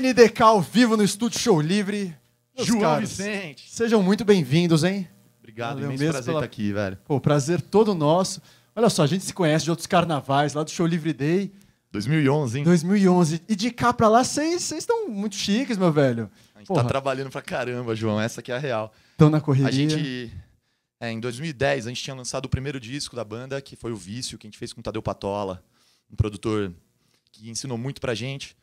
NDK ao vivo no Estúdio Show Livre. Meus João caros, Vicente. Sejam muito bem-vindos, hein? Obrigado, Valeu imenso prazer pela... estar aqui, velho. Pô, prazer todo nosso. Olha só, a gente se conhece de outros carnavais, lá do Show Livre Day. 2011, hein? 2011. E de cá pra lá, vocês estão muito chiques, meu velho. A gente tá Porra. tá trabalhando pra caramba, João. Essa aqui é a real. Estão na correria. A gente... É, em 2010, a gente tinha lançado o primeiro disco da banda, que foi o Vício, que a gente fez com o Tadeu Patola, um produtor que ensinou muito pra gente.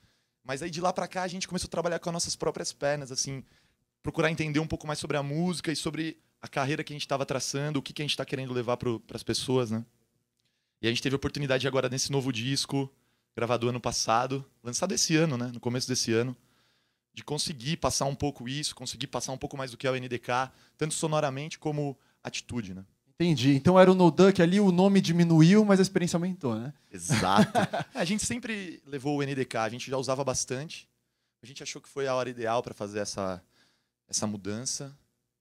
Mas aí de lá para cá a gente começou a trabalhar com as nossas próprias pernas, assim, procurar entender um pouco mais sobre a música e sobre a carreira que a gente estava traçando, o que, que a gente está querendo levar para as pessoas, né? E a gente teve a oportunidade agora nesse novo disco, gravado ano passado, lançado esse ano, né? No começo desse ano, de conseguir passar um pouco isso, conseguir passar um pouco mais do que é o NDK, tanto sonoramente como atitude, né? Entendi. Então era o NoDuck ali, o nome diminuiu, mas a experiência aumentou, né? Exato. É, a gente sempre levou o NDK, a gente já usava bastante. A gente achou que foi a hora ideal para fazer essa, essa mudança.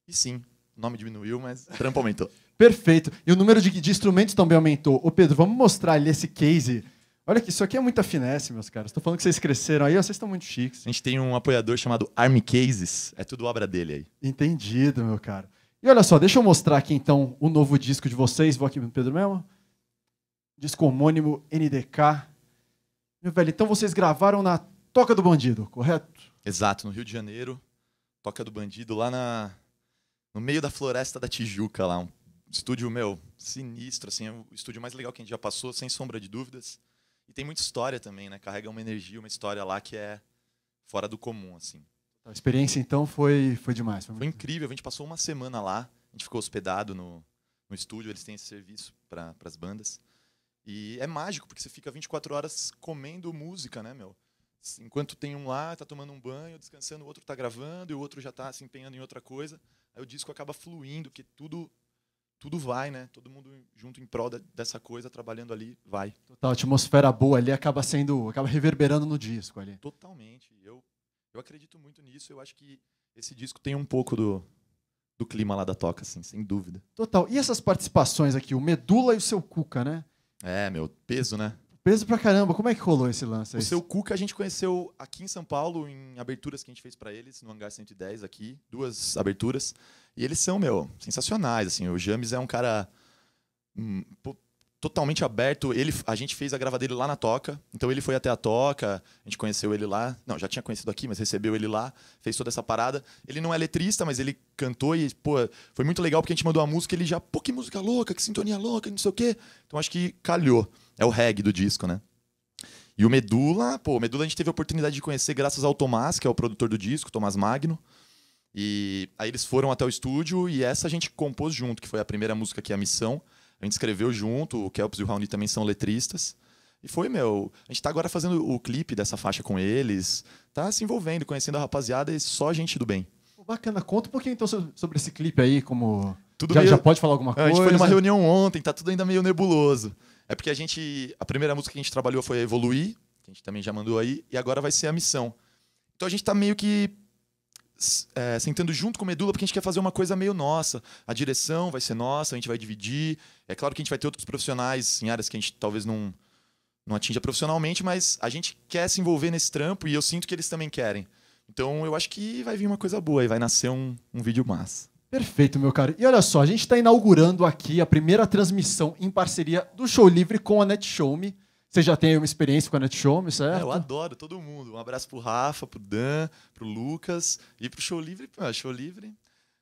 E sim, o nome diminuiu, mas o trampo aumentou. Perfeito. E o número de, de, instrumentos também aumentou. Ô Pedro, vamos mostrar ali esse case. Olha que isso aqui é muita finesse, meus caras. Estou falando que vocês cresceram aí, ó, vocês estão muito chiques. A gente tem um apoiador chamado Army Cases. É tudo obra dele aí. Entendido, meu cara. E olha só, deixa eu mostrar aqui então o novo disco de vocês. Vou aqui no Pedro mesmo. Disco homônimo NDK. Meu velho, então vocês gravaram na Toca do Bandido, correto? Exato, no Rio de Janeiro. Toca do Bandido, lá na, no meio da floresta da Tijuca, lá. Um estúdio, meu, sinistro, assim. É o estúdio mais legal que a gente já passou, sem sombra de dúvidas. E tem muita história também, né? Carrega uma energia, uma história lá que é fora do comum, assim. Então, a experiência, então, foi, foi demais. Foi, foi incrível. A gente passou uma semana lá. A gente ficou hospedado no, no estúdio. Eles têm esse serviço para as bandas. E é mágico, porque você fica 24 horas comendo música, né, meu? Enquanto tem um lá, tá tomando um banho, descansando, o outro tá gravando e o outro já tá se empenhando em outra coisa. Aí o disco acaba fluindo, que tudo tudo vai, né? Todo mundo junto em prol dessa coisa, trabalhando ali, vai. Total, atmosfera boa ali acaba sendo, acaba reverberando no disco ali. Totalmente. Eu eu acredito muito nisso. Eu acho que esse disco tem um pouco do, do clima lá da toca, assim, sem dúvida. Total. E essas participações aqui, o Medula e o seu Cuca, né? É, meu, peso, né? Peso pra caramba. Como é que rolou esse lance? Aí? O seu Cuca a gente conheceu aqui em São Paulo, em aberturas que a gente fez para eles, no Hangar 110 aqui, duas aberturas. E eles são, meu, sensacionais, assim. O James é um cara. Hum, totalmente aberto. Ele, a gente fez a grava dele lá na Toca. Então ele foi até a Toca, a gente conheceu ele lá. Não, já tinha conhecido aqui, mas recebeu ele lá, fez toda essa parada. Ele não é letrista, mas ele cantou e, pô, foi muito legal porque a gente mandou a música ele já, pô, que música louca, que sintonia louca, não sei o quê. Então acho que calhou. É o reggae do disco, né? E o Medula, pô, o Medula a gente teve a oportunidade de conhecer graças ao Tomás, que é o produtor do disco, Tomás Magno. E aí eles foram até o estúdio e essa a gente compôs junto, que foi a primeira música que é a Missão. A gente escreveu junto, o Kelps e o Raoni também são letristas. E foi, meu. A gente tá agora fazendo o clipe dessa faixa com eles, tá se envolvendo, conhecendo a rapaziada e só gente do bem. Bacana, conta um pouquinho então sobre esse clipe aí, como. Tudo já, meio... já pode falar alguma coisa? A gente foi numa reunião ontem, tá tudo ainda meio nebuloso. É porque a gente. A primeira música que a gente trabalhou foi a Evoluir, que a gente também já mandou aí, e agora vai ser a Missão. Então a gente tá meio que é, sentando junto com o Medula, porque a gente quer fazer uma coisa meio nossa. A direção vai ser nossa, a gente vai dividir. É claro que a gente vai ter outros profissionais em áreas que a gente talvez não, não atinja profissionalmente, mas a gente quer se envolver nesse trampo e eu sinto que eles também querem. Então eu acho que vai vir uma coisa boa e vai nascer um, um vídeo massa. Perfeito, meu caro. E olha só, a gente está inaugurando aqui a primeira transmissão em parceria do Show Livre com a Showme você já tem uma experiência com a Netshome, é, certo? É, eu adoro todo mundo. Um abraço pro Rafa, pro Dan, pro Lucas e pro Show Livre. Ah, Show Livre.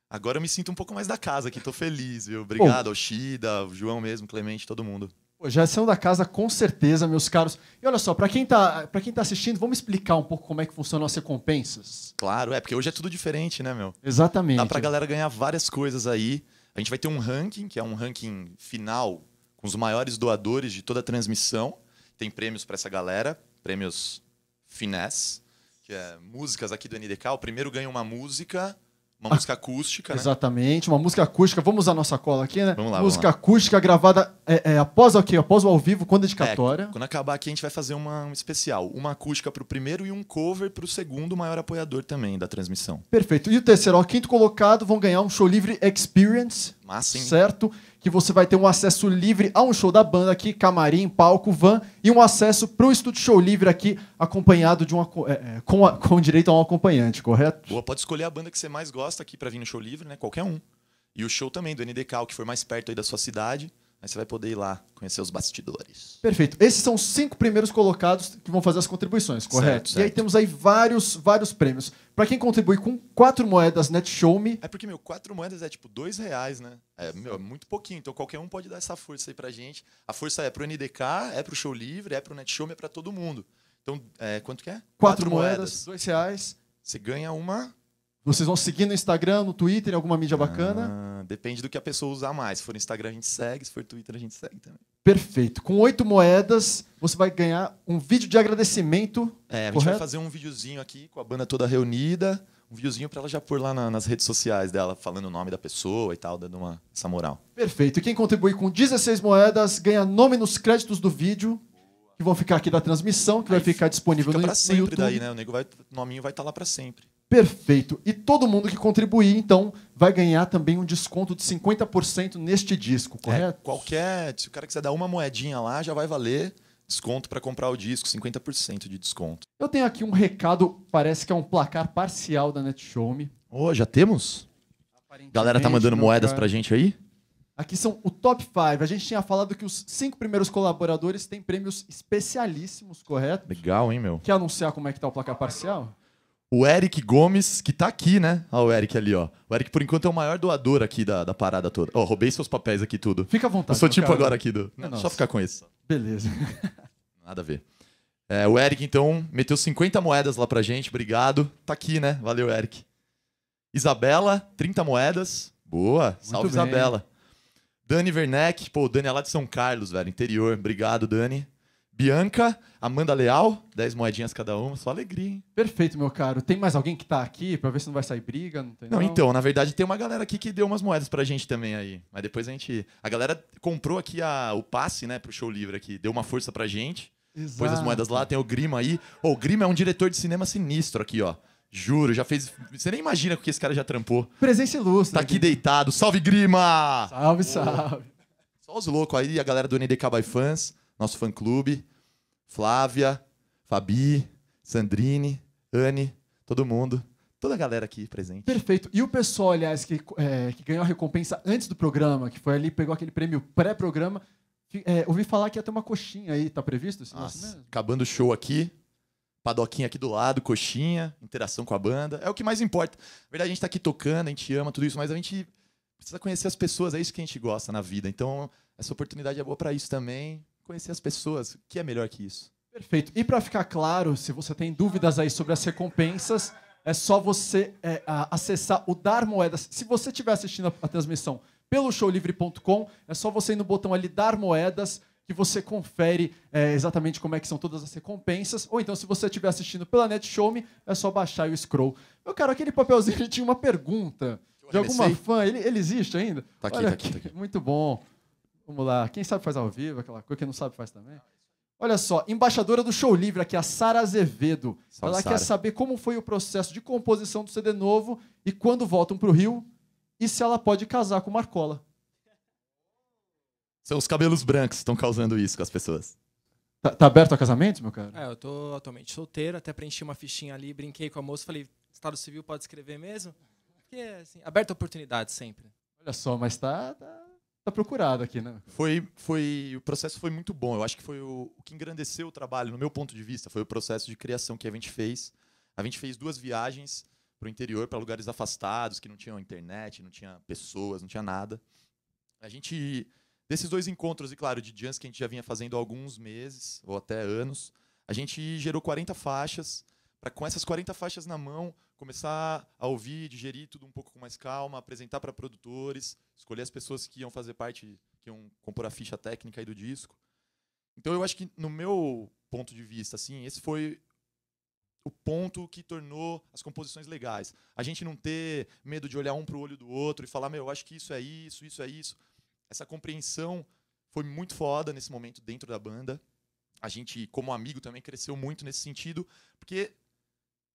Agora eu me sinto um pouco mais da casa aqui, tô feliz, viu? Obrigado Bom, ao Shida, ao João mesmo, Clemente, todo mundo. Já são da casa com certeza, meus caros. E olha só, para quem, tá, pra quem tá assistindo, vamos explicar um pouco como é que funcionam as recompensas? Claro, é, porque hoje é tudo diferente, né, meu? Exatamente. Dá pra galera ganhar várias coisas aí. A gente vai ter um ranking, que é um ranking final com os maiores doadores de toda a transmissão tem prêmios para essa galera, prêmios Finesse, que é músicas aqui do NDK. O primeiro ganha uma música, uma ah, música acústica. Né? Exatamente, né? uma música acústica. Vamos usar nossa cola aqui, né? Vamos lá. Música vamos lá. acústica gravada é, é, após o okay, Após o ao vivo com dedicatória. É, quando acabar aqui, a gente vai fazer uma, um especial. Uma acústica para o primeiro e um cover para o segundo maior apoiador também da transmissão. Perfeito. E o terceiro o quinto colocado vão ganhar um show livre Experience Massa, hein? certo? Que você vai ter um acesso livre a um show da banda aqui, camarim, palco, van, e um acesso para o estúdio show livre aqui, acompanhado de uma, é, é, com, a, com direito a um acompanhante, correto? Boa, pode escolher a banda que você mais gosta aqui para vir no show livre, né? Qualquer um. E o show também do NDK, que foi mais perto aí da sua cidade mas você vai poder ir lá conhecer os bastidores. Perfeito. Esses são os cinco primeiros colocados que vão fazer as contribuições, correto? Certo, certo. E aí temos aí vários, vários prêmios. Para quem contribui com quatro moedas NetShowMe. Né, é porque, meu, quatro moedas é tipo dois reais, né? É, meu, é muito pouquinho. Então qualquer um pode dar essa força aí pra gente. A força é pro NDK, é pro Show Livre, é pro NetShowMe, é pra todo mundo. Então, é, quanto que é? Quatro, quatro moedas, moedas, dois reais. Você ganha uma vocês vão seguir no Instagram, no Twitter, em alguma mídia bacana? Ah, depende do que a pessoa usar mais. Se for Instagram, a gente segue. Se for Twitter, a gente segue também. Perfeito. Com oito moedas, você vai ganhar um vídeo de agradecimento. É, a gente correto? vai fazer um videozinho aqui com a banda toda reunida. Um videozinho para ela já pôr lá na, nas redes sociais dela, falando o nome da pessoa e tal, dando uma, essa moral. Perfeito. E quem contribuir com 16 moedas ganha nome nos créditos do vídeo, que vão ficar aqui da transmissão, que Aí vai ficar disponível fica no, pra sempre no YouTube. daí, né? O nego vai, o nominho vai estar tá lá para sempre. Perfeito. E todo mundo que contribuir, então, vai ganhar também um desconto de 50% neste disco, é, correto? É, qualquer. Se o cara quiser dar uma moedinha lá, já vai valer desconto para comprar o disco, 50% de desconto. Eu tenho aqui um recado, parece que é um placar parcial da Netshow-me. Oh, já temos? Galera tá mandando moedas para gente aí? Aqui são o top 5. A gente tinha falado que os cinco primeiros colaboradores têm prêmios especialíssimos, correto? Legal, hein, meu? Quer anunciar como é que tá o placar parcial? O Eric Gomes, que tá aqui, né? Olha o Eric ali, ó. O Eric, por enquanto, é o maior doador aqui da, da parada toda. Ó, roubei seus papéis aqui tudo. Fica à vontade. Eu sou tipo cara. agora aqui do. É Não, só ficar com esse. Beleza. Nada a ver. É, o Eric, então, meteu 50 moedas lá pra gente. Obrigado. Tá aqui, né? Valeu, Eric. Isabela, 30 moedas. Boa. Muito Salve, bem. Isabela. Dani Werneck. Pô, o Dani é lá de São Carlos, velho. Interior. Obrigado, Dani. Bianca, Amanda Leal, 10 moedinhas cada uma, só alegria, hein? Perfeito, meu caro. Tem mais alguém que tá aqui pra ver se não vai sair briga? Não, tem, não, não, então, na verdade tem uma galera aqui que deu umas moedas pra gente também aí. Mas depois a gente. A galera comprou aqui a... o passe, né, pro show livre aqui, deu uma força pra gente. Exato. Pôs as moedas lá, tem o Grima aí. Oh, o Grima é um diretor de cinema sinistro aqui, ó. Juro, já fez. Você nem imagina o que esse cara já trampou. Presença ilustre. Tá né, aqui deitado. Salve, Grima! Salve, oh. salve. Só os loucos aí, a galera do NDK Cabai Fans nosso fã-clube, Flávia, Fabi, Sandrine, Anne, todo mundo toda a galera aqui presente. Perfeito. E o pessoal, aliás, que, é, que ganhou a recompensa antes do programa, que foi ali, pegou aquele prêmio pré-programa, é, ouvi falar que ia ter uma coxinha aí, tá previsto? Assim, Nossa, acabando o show aqui, padoquinha aqui do lado, coxinha, interação com a banda, é o que mais importa. Na verdade, a gente tá aqui tocando, a gente ama tudo isso, mas a gente precisa conhecer as pessoas, é isso que a gente gosta na vida. Então, essa oportunidade é boa para isso também conhecer as pessoas. O que é melhor que isso? Perfeito. E para ficar claro, se você tem dúvidas aí sobre as recompensas, é só você é, acessar o Dar Moedas. Se você estiver assistindo a transmissão pelo showlivre.com, é só você ir no botão ali Dar Moedas que você confere é, exatamente como é que são todas as recompensas. Ou então, se você estiver assistindo pela NetShowme, é só baixar o scroll. Meu caro, aquele papelzinho tinha uma pergunta de alguma fã. Ele, ele existe ainda? Tá aqui, Olha, tá aqui, tá aqui. Muito bom. Vamos lá. Quem sabe faz ao vivo, aquela coisa. Quem não sabe faz também. Olha só, embaixadora do Show Livre aqui, a Sara Azevedo. Salve, Ela Sarah. quer saber como foi o processo de composição do CD novo e quando voltam para o Rio e se ela pode casar com Marcola. São os cabelos brancos que estão causando isso com as pessoas. Tá, tá aberto a casamento, meu cara? É, eu tô atualmente solteiro, até preenchi uma fichinha ali, brinquei com a moça, falei, Estado Civil pode escrever mesmo? Porque, assim, aberta a oportunidade sempre. Olha só, mas tá, tá tá procurado aqui, né? Foi, foi, o processo foi muito bom. Eu acho que foi o, o que engrandeceu o trabalho, no meu ponto de vista, foi o processo de criação que a gente fez. A gente fez duas viagens para o interior, para lugares afastados, que não tinham internet, não tinha pessoas, não tinha nada. A gente, desses dois encontros, e claro, de dias que a gente já vinha fazendo há alguns meses, ou até anos, a gente gerou 40 faixas, para com essas 40 faixas na mão, começar a ouvir, digerir tudo um pouco com mais calma, apresentar para produtores, escolher as pessoas que iam fazer parte, que iam compor a ficha técnica aí do disco. Então eu acho que no meu ponto de vista, assim, esse foi o ponto que tornou as composições legais. A gente não ter medo de olhar um para o olho do outro e falar, meu, eu acho que isso é isso, isso é isso. Essa compreensão foi muito foda nesse momento dentro da banda. A gente, como amigo, também cresceu muito nesse sentido, porque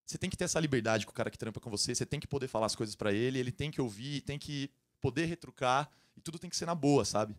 você tem que ter essa liberdade com o cara que trampa com você, você tem que poder falar as coisas para ele, ele tem que ouvir, tem que poder retrucar, e tudo tem que ser na boa, sabe?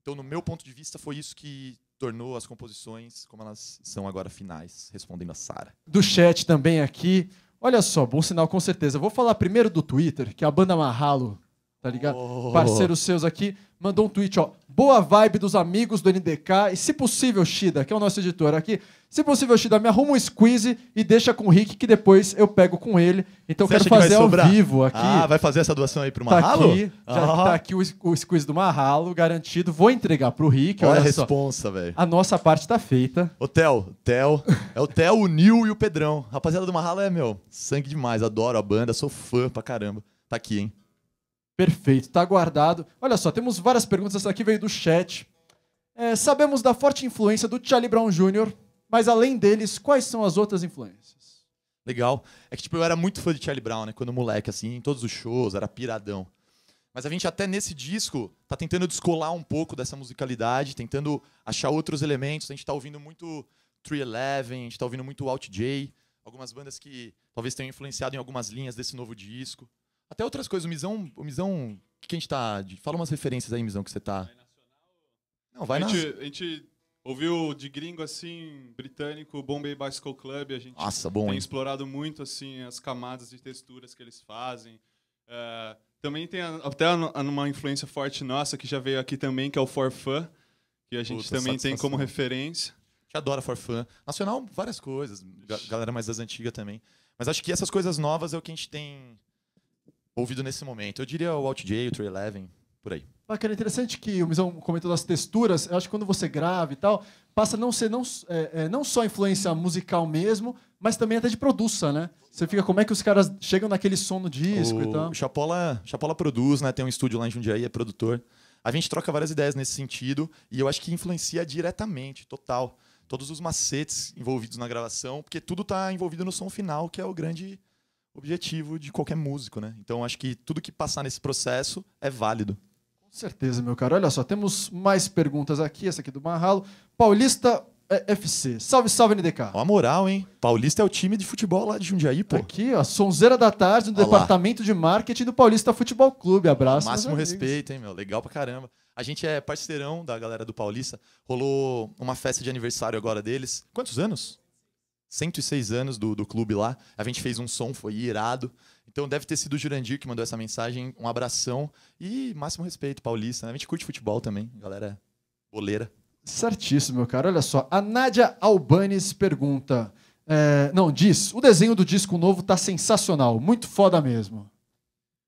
Então, no meu ponto de vista, foi isso que tornou as composições como elas são agora finais, respondendo a Sara. Do chat também aqui. Olha só, bom sinal com certeza. vou falar primeiro do Twitter, que é a banda Marralo, tá ligado? Oh. Parceiros seus aqui, mandou um tweet, ó. Boa vibe dos amigos do NDK e, se possível, Shida, que é o nosso editor aqui. Se possível, Shida, me arruma um squeeze e deixa com o Rick, que depois eu pego com ele. Então eu quero fazer que ao vivo aqui. Ah, vai fazer essa doação aí pro Marralo? Tá aqui, já tá aqui o, o squeeze do Marralo, garantido. Vou entregar pro Rick. Olha, olha a só. responsa, velho. A nossa parte tá feita. O Theo, Theo. É o Theo, o Nil e o Pedrão. Rapaziada do Marralo é, meu, sangue demais. Adoro a banda, sou fã pra caramba. Tá aqui, hein? Perfeito, tá guardado. Olha só, temos várias perguntas. Essa aqui veio do chat. É, sabemos da forte influência do Charlie Brown Jr., mas além deles, quais são as outras influências? Legal. É que tipo, eu era muito fã de Charlie Brown, né? Quando moleque, assim, em todos os shows, era piradão. Mas a gente até nesse disco tá tentando descolar um pouco dessa musicalidade, tentando achar outros elementos. A gente tá ouvindo muito 311, a gente tá ouvindo muito Alt J, algumas bandas que talvez tenham influenciado em algumas linhas desse novo disco. Até outras coisas, o Mizão, o Mizão, que, que a gente tá, fala umas referências aí, Mizão, que você tá. Vai nacional? Não, vai a gente, a gente Ouviu de gringo assim, britânico, Bombay Bicycle Club, a gente Nossa, bom, tem hein? explorado muito assim as camadas de texturas que eles fazem. Uh, também tem a, até a, uma influência forte nossa que já veio aqui também, que é o For Fun, que a gente Puta, também tem como referência. A gente adora For Fun. Nacional, várias coisas, galera mais das antigas também. Mas acho que essas coisas novas é o que a gente tem ouvido nesse momento. Eu diria o Alt J, o Trey Eleven, por aí. Bacana, interessante que o Mizão comentou das texturas. Eu acho que quando você grava e tal, passa a não ser não, é, é, não só influência musical mesmo, mas também até de produção, né? Você fica, como é que os caras chegam naquele som no disco o e tal? Chapola, Chapola produz, né? Tem um estúdio lá em Jundiaí, é produtor. A gente troca várias ideias nesse sentido e eu acho que influencia diretamente, total. Todos os macetes envolvidos na gravação, porque tudo está envolvido no som final, que é o grande objetivo de qualquer músico, né? Então acho que tudo que passar nesse processo é válido. Certeza, meu caro. Olha só, temos mais perguntas aqui, essa aqui é do Marralo. Paulista é FC. Salve, salve, NDK. Ó, a moral, hein? Paulista é o time de futebol lá de Jundiaí, pô. Aqui, ó, Sonzeira da Tarde, no Olá. departamento de marketing do Paulista Futebol Clube. Abraço. Máximo respeito, hein, meu? Legal pra caramba. A gente é parceirão da galera do Paulista. Rolou uma festa de aniversário agora deles. Quantos anos? 106 anos do, do clube lá. A gente fez um som, foi irado. Então deve ter sido o Jurandir que mandou essa mensagem. Um abração e máximo respeito, paulista. Né? A gente curte futebol também, galera boleira. Certíssimo, meu cara. Olha só, a Nádia Albanes pergunta... É, não, diz. O desenho do disco novo tá sensacional. Muito foda mesmo.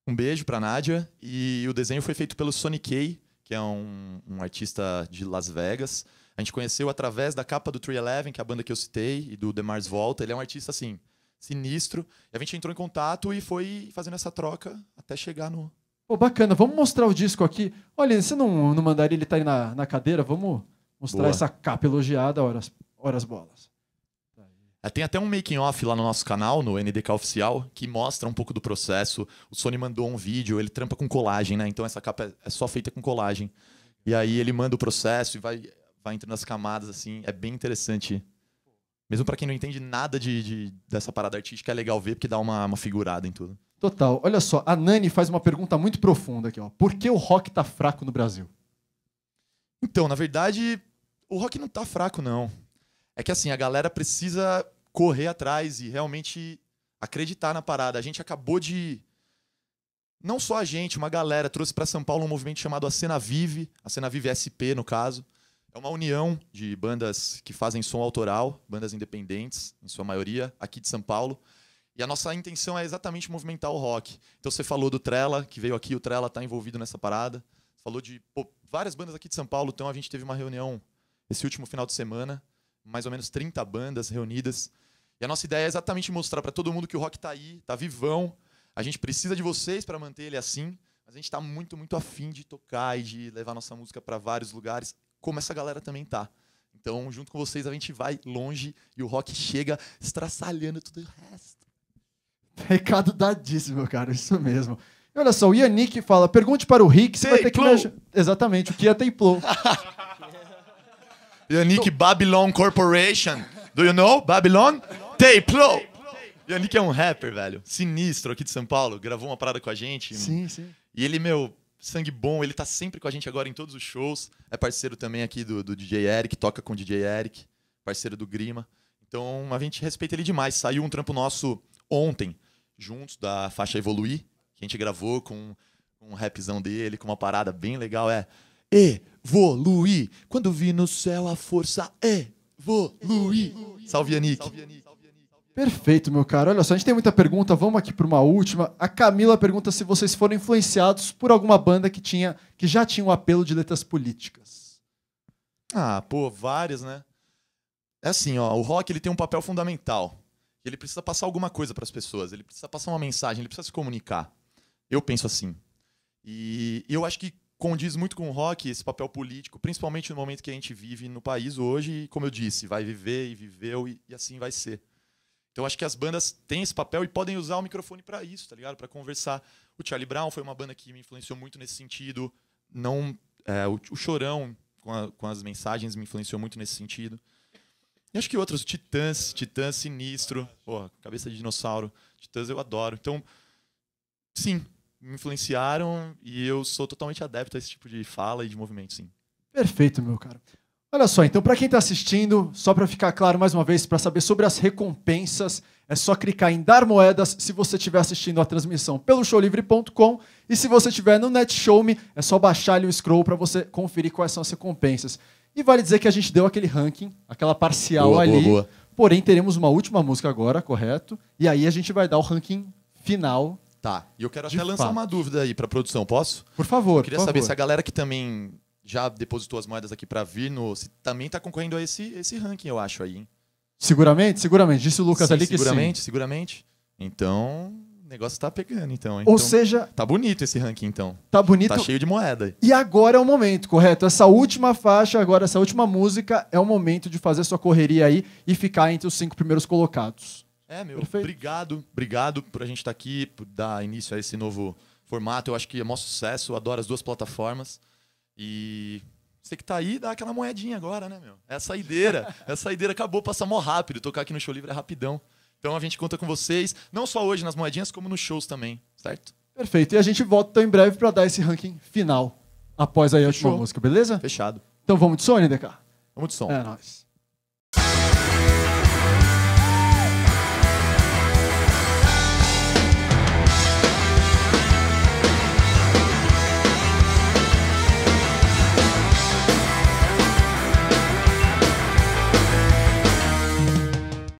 Um beijo pra Nádia. E o desenho foi feito pelo Sonic Kay, que é um, um, artista de Las Vegas. A gente conheceu através da capa do Tree Eleven, que é a banda que eu citei, e do The Mars Volta. Ele é um artista, assim, sinistro. E a gente entrou em contato e foi fazendo essa troca até chegar no. Pô, bacana, vamos mostrar o disco aqui. Olha, você não, não mandaria ele estar tá aí na, na cadeira? Vamos mostrar Boa. essa capa elogiada, horas, horas bolas. É, tem até um making off lá no nosso canal, no NDK Oficial, que mostra um pouco do processo. O Sony mandou um vídeo, ele trampa com colagem, né? Então essa capa é, é só feita com colagem. E aí ele manda o processo e vai, vai entrando nas camadas, assim. É bem interessante mesmo para quem não entende nada de, de, dessa parada artística, é legal ver, porque dá uma, uma figurada em tudo. Total. Olha só, a Nani faz uma pergunta muito profunda aqui. Ó. Por que o rock tá fraco no Brasil? Então, na verdade, o rock não tá fraco, não. É que assim, a galera precisa correr atrás e realmente acreditar na parada. A gente acabou de. Não só a gente, uma galera trouxe para São Paulo um movimento chamado A Cena Vive, a Cena Vive SP, no caso, é uma união de bandas que fazem som autoral, bandas independentes, em sua maioria, aqui de São Paulo. E a nossa intenção é exatamente movimentar o rock. Então você falou do Trela, que veio aqui, o Trela está envolvido nessa parada. Você falou de pô, várias bandas aqui de São Paulo, então a gente teve uma reunião esse último final de semana, mais ou menos 30 bandas reunidas. E a nossa ideia é exatamente mostrar para todo mundo que o rock está aí, está vivão. A gente precisa de vocês para manter ele assim. Mas a gente está muito, muito afim de tocar e de levar nossa música para vários lugares como essa galera também tá. Então, junto com vocês, a gente vai longe e o rock chega estraçalhando tudo o resto. Recado dadíssimo, cara, isso mesmo. E olha só, o Yannick fala: pergunte para o Rick se vai ter que Exatamente, o que é Templo? Yannick Babylon Corporation. Do you know Babylon? Templo! Yannick é um rapper, velho. Sinistro aqui de São Paulo. Gravou uma parada com a gente. Sim, mano. sim. E ele, meu, sangue bom, ele tá sempre com a gente agora em todos os shows. É parceiro também aqui do, do DJ Eric, toca com o DJ Eric, parceiro do Grima. Então a gente respeita ele demais. Saiu um trampo nosso ontem, juntos, da faixa Evoluir, que a gente gravou com um rapzão dele, com uma parada bem legal. É evoluir. Quando vi no céu a força é evoluir. Salve, Yannick. Salve, Yannick. Perfeito, meu caro. Olha só, a gente tem muita pergunta, vamos aqui para uma última. A Camila pergunta se vocês foram influenciados por alguma banda que tinha que já tinha o um apelo de letras políticas. Ah, pô, várias, né? É assim, ó, o rock ele tem um papel fundamental. Ele precisa passar alguma coisa para as pessoas, ele precisa passar uma mensagem, ele precisa se comunicar. Eu penso assim. E eu acho que condiz muito com o rock esse papel político, principalmente no momento que a gente vive no país hoje, e como eu disse, vai viver e viveu e, e assim vai ser. Então acho que as bandas têm esse papel e podem usar o microfone para isso, tá ligado? Para conversar. O Charlie Brown foi uma banda que me influenciou muito nesse sentido. Não é, o, o, Chorão com, a, com, as mensagens me influenciou muito nesse sentido. E acho que outros, Titãs, Titãs Sinistro, Cabeça de Dinossauro, Titãs eu adoro. Então, sim, me influenciaram e eu sou totalmente adepto a esse tipo de fala e de movimento, sim. Perfeito, meu cara. Olha só, então, para quem está assistindo, só para ficar claro mais uma vez, para saber sobre as recompensas, é só clicar em dar moedas se você estiver assistindo a transmissão pelo showlivre.com e se você estiver no NetShowme, é só baixar ali o scroll para você conferir quais são as recompensas. E vale dizer que a gente deu aquele ranking, aquela parcial boa, ali. Boa, boa. Porém, teremos uma última música agora, correto? E aí a gente vai dar o ranking final. Tá. E eu quero até fato. lançar uma dúvida aí para a produção, posso? Por favor. Eu queria saber favor. se a galera que também já depositou as moedas aqui para vir, no, também está concorrendo a esse, esse ranking, eu acho aí. Hein? Seguramente, seguramente. Disse o Lucas sim, ali que seguramente, sim. Seguramente, seguramente. Então, o negócio tá pegando, então. Ou então, seja... Tá bonito esse ranking, então. Tá bonito. Tá cheio de moeda. E agora é o momento, correto? Essa última faixa, agora essa última música, é o momento de fazer sua correria aí e ficar entre os cinco primeiros colocados. É, meu. Perfeito. Obrigado. Obrigado por a gente estar tá aqui, por dar início a esse novo formato. Eu acho que é maior sucesso. adoro as duas plataformas. E você que tá aí, dá aquela moedinha agora, né, meu? essa é ideira essa é ideira acabou, passa mó rápido. Tocar aqui no show livre é rapidão. Então a gente conta com vocês, não só hoje nas moedinhas, como nos shows também, certo? Perfeito. E a gente volta em breve para dar esse ranking final após aí a última música, beleza? Fechado. Então vamos de som, NDK? Vamos de som. É nóis.